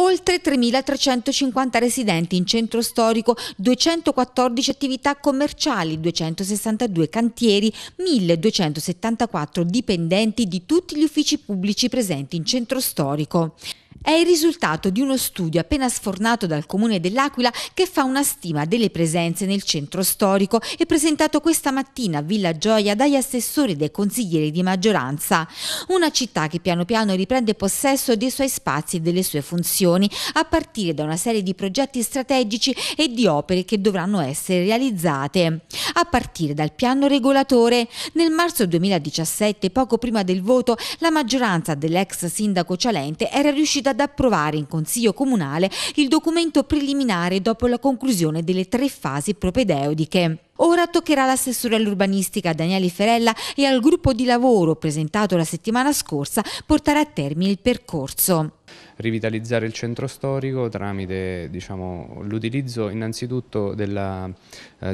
oltre 3.350 residenti in centro storico, 214 attività commerciali, 262 cantieri, 1.274 dipendenti di tutti gli uffici pubblici presenti in centro storico. È il risultato di uno studio appena sfornato dal comune dell'Aquila che fa una stima delle presenze nel centro storico e presentato questa mattina a Villa Gioia dagli assessori e dai consiglieri di maggioranza. Una città che piano piano riprende possesso dei suoi spazi e delle sue funzioni a partire da una serie di progetti strategici e di opere che dovranno essere realizzate. A partire dal piano regolatore, nel marzo 2017, poco prima del voto, la maggioranza dell'ex sindaco Cialente era riuscita proceda ad approvare in Consiglio Comunale il documento preliminare dopo la conclusione delle tre fasi propedeutiche. Ora toccherà all'assessore all'urbanistica Daniele Ferella e al gruppo di lavoro presentato la settimana scorsa portare a termine il percorso rivitalizzare il centro storico tramite diciamo, l'utilizzo innanzitutto eh,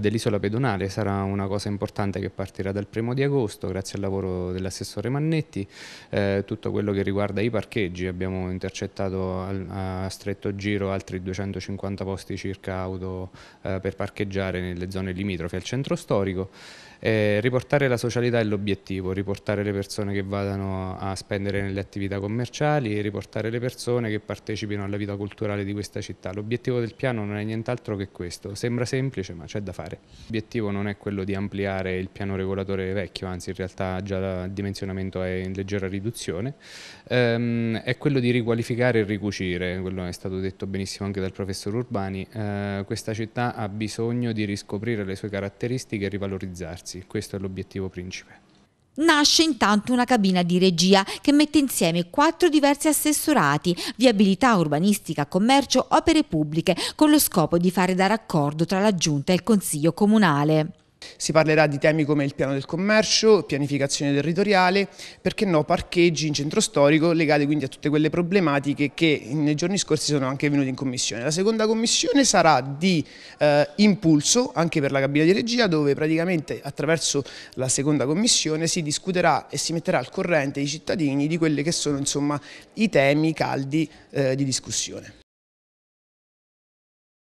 dell'isola pedonale, sarà una cosa importante che partirà dal primo di agosto grazie al lavoro dell'assessore Mannetti, eh, tutto quello che riguarda i parcheggi, abbiamo intercettato a, a stretto giro altri 250 posti circa auto eh, per parcheggiare nelle zone limitrofe al centro storico, eh, riportare la socialità è l'obiettivo, riportare le persone che vadano a spendere nelle attività commerciali, riportare le persone persone che partecipino alla vita culturale di questa città. L'obiettivo del piano non è nient'altro che questo, sembra semplice ma c'è da fare. L'obiettivo non è quello di ampliare il piano regolatore vecchio, anzi in realtà già il dimensionamento è in leggera riduzione, ehm, è quello di riqualificare e ricucire, quello è stato detto benissimo anche dal professor Urbani, eh, questa città ha bisogno di riscoprire le sue caratteristiche e rivalorizzarsi, questo è l'obiettivo principe. Nasce intanto una cabina di regia che mette insieme quattro diversi assessorati, viabilità urbanistica, commercio, opere pubbliche, con lo scopo di fare da raccordo tra la Giunta e il Consiglio Comunale. Si parlerà di temi come il piano del commercio, pianificazione territoriale, perché no parcheggi in centro storico legati quindi a tutte quelle problematiche che nei giorni scorsi sono anche venute in commissione. La seconda commissione sarà di eh, impulso anche per la cabina di regia dove praticamente attraverso la seconda commissione si discuterà e si metterà al corrente i cittadini di quelli che sono insomma i temi caldi eh, di discussione.